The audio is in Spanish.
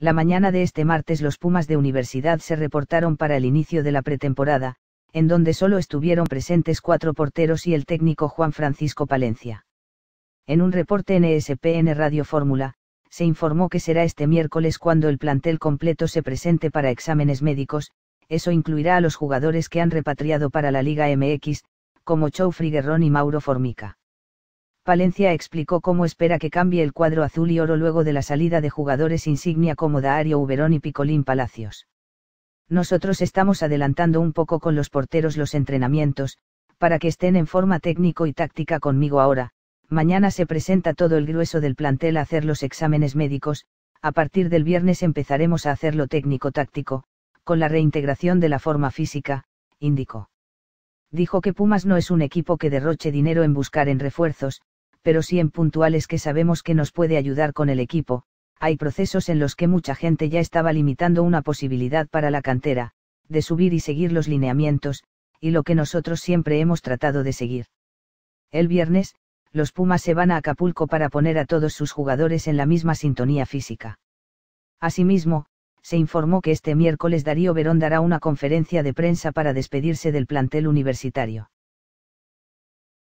La mañana de este martes los Pumas de Universidad se reportaron para el inicio de la pretemporada, en donde solo estuvieron presentes cuatro porteros y el técnico Juan Francisco Palencia. En un reporte NSPN e Radio Fórmula, se informó que será este miércoles cuando el plantel completo se presente para exámenes médicos, eso incluirá a los jugadores que han repatriado para la Liga MX, como Chou Friguerrón y Mauro Formica. Palencia explicó cómo espera que cambie el cuadro azul y oro luego de la salida de jugadores insignia como Daario Uberón y Picolín Palacios. Nosotros estamos adelantando un poco con los porteros los entrenamientos, para que estén en forma técnico y táctica conmigo ahora, mañana se presenta todo el grueso del plantel a hacer los exámenes médicos, a partir del viernes empezaremos a hacer lo técnico-táctico, con la reintegración de la forma física, indicó. Dijo que Pumas no es un equipo que derroche dinero en buscar en refuerzos, pero sí en puntuales que sabemos que nos puede ayudar con el equipo, hay procesos en los que mucha gente ya estaba limitando una posibilidad para la cantera, de subir y seguir los lineamientos, y lo que nosotros siempre hemos tratado de seguir. El viernes, los Pumas se van a Acapulco para poner a todos sus jugadores en la misma sintonía física. Asimismo, se informó que este miércoles Darío Verón dará una conferencia de prensa para despedirse del plantel universitario.